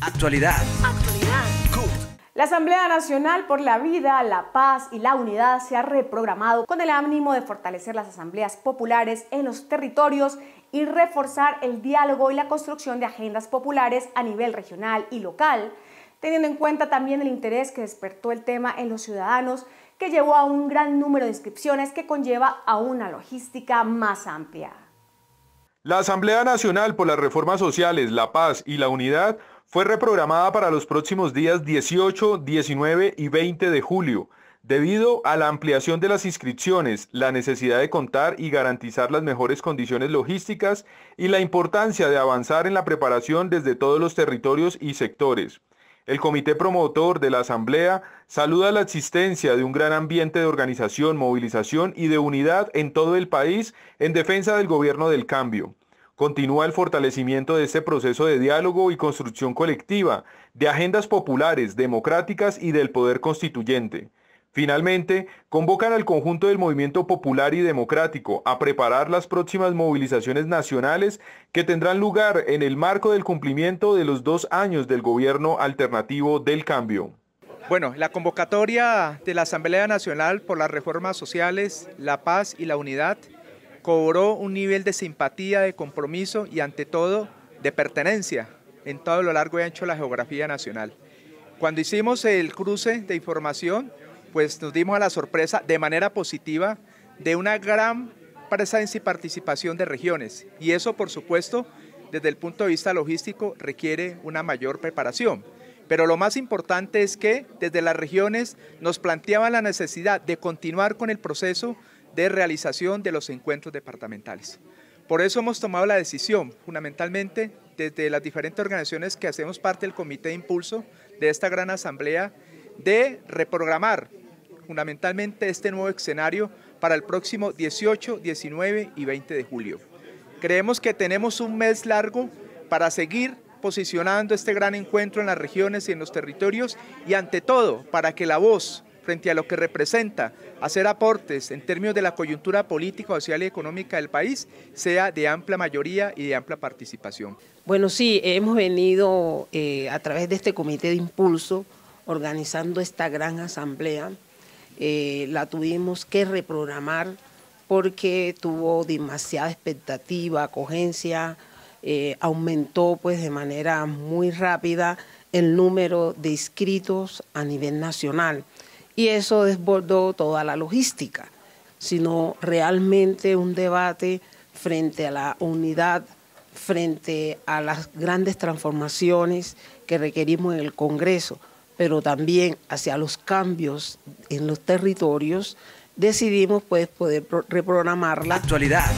Actualidad. Actualidad. La Asamblea Nacional por la Vida, la Paz y la Unidad se ha reprogramado con el ánimo de fortalecer las asambleas populares en los territorios y reforzar el diálogo y la construcción de agendas populares a nivel regional y local, teniendo en cuenta también el interés que despertó el tema en los ciudadanos, que llevó a un gran número de inscripciones que conlleva a una logística más amplia. La Asamblea Nacional por las Reformas Sociales, la Paz y la Unidad fue reprogramada para los próximos días 18, 19 y 20 de julio, debido a la ampliación de las inscripciones, la necesidad de contar y garantizar las mejores condiciones logísticas y la importancia de avanzar en la preparación desde todos los territorios y sectores. El comité promotor de la asamblea saluda la existencia de un gran ambiente de organización, movilización y de unidad en todo el país en defensa del gobierno del cambio. Continúa el fortalecimiento de este proceso de diálogo y construcción colectiva, de agendas populares, democráticas y del poder constituyente. Finalmente, convocan al conjunto del movimiento popular y democrático a preparar las próximas movilizaciones nacionales que tendrán lugar en el marco del cumplimiento de los dos años del gobierno alternativo del cambio. Bueno, la convocatoria de la Asamblea Nacional por las reformas sociales, la paz y la unidad cobró un nivel de simpatía, de compromiso y ante todo de pertenencia en todo lo largo y ancho de la geografía nacional. Cuando hicimos el cruce de información, pues nos dimos a la sorpresa de manera positiva de una gran presencia y participación de regiones. Y eso, por supuesto, desde el punto de vista logístico, requiere una mayor preparación. Pero lo más importante es que desde las regiones nos planteaban la necesidad de continuar con el proceso de realización de los encuentros departamentales. Por eso hemos tomado la decisión, fundamentalmente desde las diferentes organizaciones que hacemos parte del Comité de Impulso de esta gran asamblea, de reprogramar fundamentalmente este nuevo escenario para el próximo 18, 19 y 20 de julio. Creemos que tenemos un mes largo para seguir posicionando este gran encuentro en las regiones y en los territorios y ante todo para que la voz frente a lo que representa hacer aportes en términos de la coyuntura política, social y económica del país sea de amplia mayoría y de amplia participación. Bueno, sí, hemos venido eh, a través de este comité de impulso organizando esta gran asamblea eh, la tuvimos que reprogramar porque tuvo demasiada expectativa, acogencia, eh, aumentó pues de manera muy rápida el número de inscritos a nivel nacional y eso desbordó toda la logística, sino realmente un debate frente a la unidad, frente a las grandes transformaciones que requerimos en el Congreso pero también hacia los cambios en los territorios, decidimos pues poder reprogramarla. Actualidad.